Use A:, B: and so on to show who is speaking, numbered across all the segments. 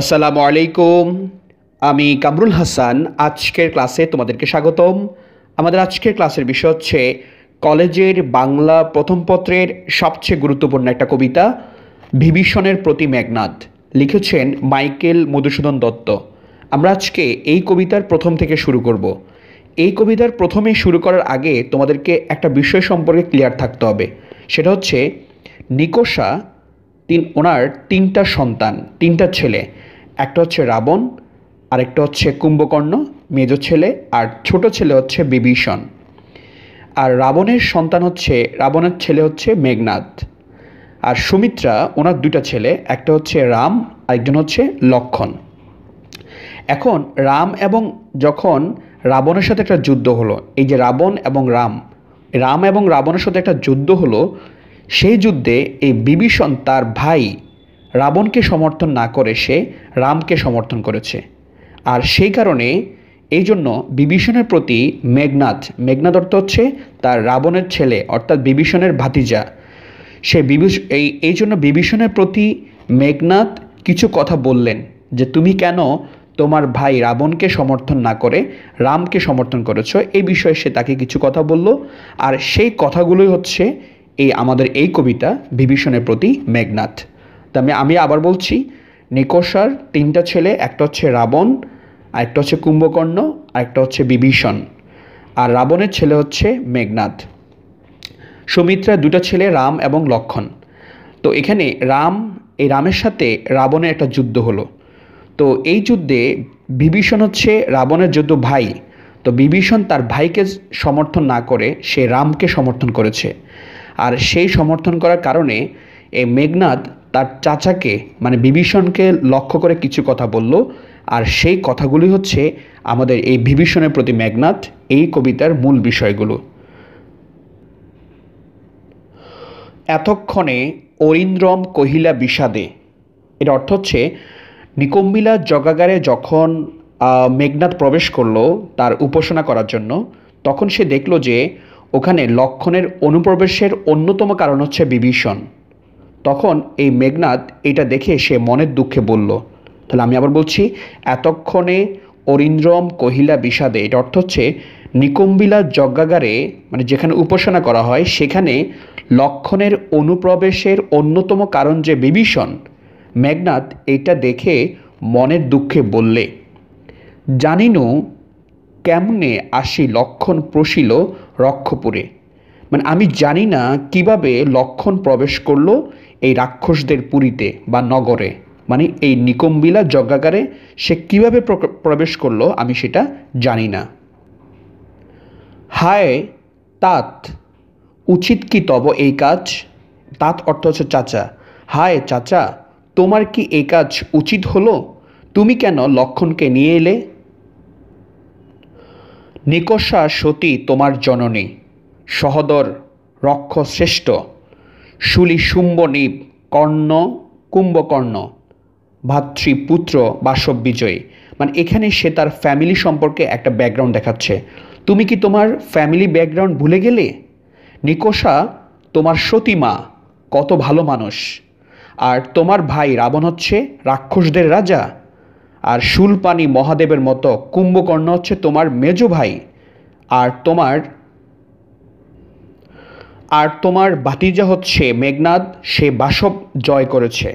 A: আসসালামু আলাইকুম আমি কামরুল হাসান আজকের ক্লাসে তোমাদেরকে স্বাগতম আমাদের আজকের ক্লাসের বিষয় হচ্ছে কলেজের বাংলা প্রথম পত্রের সবচেয়ে গুরুত্বপূর্ণ একটা কবিতা বিভীষণের প্রতি মেঘনাদ লিখেছেন মাইকেল মধুসূদন দত্ত আমরা আজকে এই কবিতার প্রথম থেকে শুরু করব এই কবিতার প্রথমে শুরু করার আগে তোমাদেরকে একটা বিষয় সম্পর্কে ক্লিয়ার থাকতে হবে সেটা হচ্ছে নিকোষা তিন ওনার তিনটা সন্তান তিনটা ছেলে একটা হচ্ছে রাবণ আরেকটা হচ্ছে কুম্ভকর্ণ মেজ ছেলে আর ছোট ছেলে হচ্ছে বিভীষণ আর রাবণের সন্তান হচ্ছে রাবণের ছেলে হচ্ছে মেঘনাথ আর সুমিত্রা ওনার দুটা ছেলে একটা হচ্ছে রাম আরেকজন হচ্ছে লক্ষণ এখন রাম এবং যখন রাবণের সাথে একটা যুদ্ধ হলো এই যে রাবণ এবং রাম রাম এবং রাবণের সাথে একটা যুদ্ধ হলো সেই যুদ্ধে এই বিভীষণ তার ভাই রাবণকে সমর্থন না করে সে রামকে সমর্থন করেছে আর সেই কারণে এই জন্য বিভীষণের প্রতি মেঘনাথ মেঘনাথ অর্থ হচ্ছে তার রাবণের ছেলে অর্থাৎ বিভীষণের ভাতিজা সে বিভীষ এই এই জন্য বিভীষণের প্রতি মেঘনাথ কিছু কথা বললেন যে তুমি কেন তোমার ভাই রাবণকে সমর্থন না করে রামকে সমর্থন করেছ এই বিষয়ে সে তাকে কিছু কথা বলল আর সেই কথাগুলোই হচ্ছে এই আমাদের এই কবিতা বিভীষণের প্রতি মেঘনাথ তাহলে আমি আবার বলছি নিকষার তিনটা ছেলে একটা হচ্ছে রাবণ আরেকটা হচ্ছে কুম্ভকর্ণ আরেকটা হচ্ছে বিভীষণ আর রাবণের ছেলে হচ্ছে মেঘনাথ সুমিত্রার দুটো ছেলে রাম এবং লক্ষণ তো এখানে রাম এই রামের সাথে রাবণের একটা যুদ্ধ হলো তো এই যুদ্ধে বিভীষণ হচ্ছে রাবণের যুদ্ধ ভাই তো বিভীষণ তার ভাইকে সমর্থন না করে সে রামকে সমর্থন করেছে আর সেই সমর্থন করার কারণে এই মেঘনাথ তার চাচাকে মানে বিভীষণকে লক্ষ্য করে কিছু কথা বলল আর সেই কথাগুলি হচ্ছে আমাদের এই বিভীষণের প্রতি মেঘনাথ এই কবিতার মূল বিষয়গুলো এতক্ষণে অরিন্দ্রম কহিলা বিষাদে এর অর্থ হচ্ছে নিকম্বিলা জগাগারে যখন মেঘনাথ প্রবেশ করলো তার উপাসনা করার জন্য তখন সে দেখলো যে ওখানে লক্ষণের অনুপ্রবেশের অন্যতম কারণ হচ্ছে বিভীষণ তখন এই মেঘনাদ এটা দেখে সে মনের দুঃখে বলল তাহলে আমি আবার বলছি এতক্ষণে অরিন্দ্রম কহিলা বিষাদে এটা অর্থ হচ্ছে নিকম্বিলা যজ্ঞাগারে মানে যেখানে উপাসনা করা হয় সেখানে লক্ষণের অনুপ্রবেশের অন্যতম কারণ যে বিভীষণ মেঘনাথ এটা দেখে মনের দুঃখে বললে জানিনু কেমনে আসি লক্ষণ প্রসিল রক্ষপুরে মানে আমি জানি না কিভাবে লক্ষণ প্রবেশ করলো এই রাক্ষসদের পুরীতে বা নগরে মানে এই নিকম্বিলা যজ্ঞাগারে সে কিভাবে প্রবেশ করলো আমি সেটা জানি না হায় তাত উচিত কি তব এই কাজ তাত অর্থ হচ্ছে চাচা হায় চাচা তোমার কি এই কাজ উচিত হলো তুমি কেন লক্ষণকে নিয়ে এলে নিকষা সতী তোমার জননী সহদর রক্ষশ্রেষ্ঠ শুলি শুম্বনীপ কর্ণ কুম্ভকর্ণ ভাতৃপুত্র বাসব বিজয়ী মানে এখানে সে তার ফ্যামিলি সম্পর্কে একটা ব্যাকগ্রাউন্ড দেখাচ্ছে তুমি কি তোমার ফ্যামিলি ব্যাকগ্রাউন্ড ভুলে গেলে নিকোষা তোমার সতীমা কত ভালো মানুষ আর তোমার ভাই রাবণ হচ্ছে রাক্ষসদের রাজা আর শুলপানি মহাদেবের মতো কুম্ভকর্ণ হচ্ছে তোমার মেজ ভাই আর তোমার আর তোমার ভাতিজা হচ্ছে মেঘনাদ সে বাসব জয় করেছে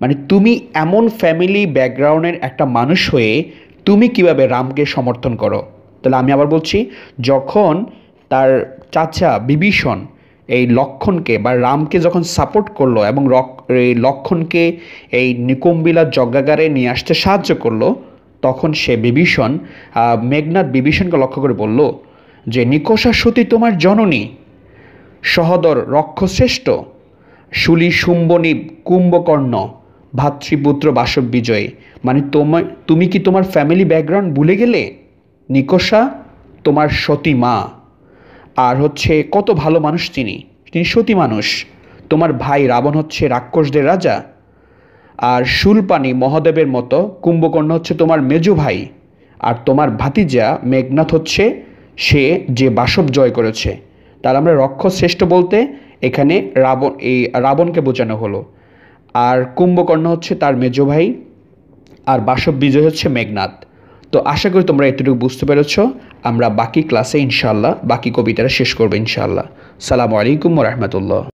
A: মানে তুমি এমন ফ্যামিলি ব্যাকগ্রাউন্ডের একটা মানুষ হয়ে তুমি কিভাবে রামকে সমর্থন করো তাহলে আমি আবার বলছি যখন তার চাচা বিভীষণ এই লক্ষণকে বা রামকে যখন সাপোর্ট করলো এবং এই লক্ষণকে এই নিকুম্বিলা যজ্ঞাগারে নিয়ে আসতে সাহায্য করলো তখন সে বিভীষণ মেঘনাথ বিভীষণকে লক্ষ্য করে বলল যে নিকোষা সতী তোমার জননী সহদর রক্ষশ্রেষ্ঠ শুলি শুম্বনী কুম্ভকর্ণ ভাতৃপুত্র বাসব বিজয় মানে তোমার তুমি কি তোমার ফ্যামিলি ব্যাকগ্রাউন্ড ভুলে গেলে নিকোষা তোমার সতী মা আর হচ্ছে কত ভালো মানুষ তিনি তিনি সতী মানুষ তোমার ভাই রাবণ হচ্ছে রাক্ষসদের রাজা আর শুলপানি মহাদেবের মতো কুম্ভকর্ণ হচ্ছে তোমার মেজু ভাই আর তোমার ভাতিজা মেঘনাথ হচ্ছে সে যে বাসব জয় করেছে তার আমরা রক্ষ শ্রেষ্ঠ বলতে এখানে রাবণ এই রাবণকে বোঝানো হলো আর কুম্ভকর্ণ হচ্ছে তার মেজ ভাই আর বাসব বিজয় হচ্ছে মেঘনাথ তো আশা করি তোমরা এতটুকু বুঝতে পেরেছ আমরা বাকি ক্লাসে ইনশাল্লাহ বাকি কবিতাটা শেষ করবো ইনশাল্লাহ সালামু আলাইকুম রহমতুল্লাহ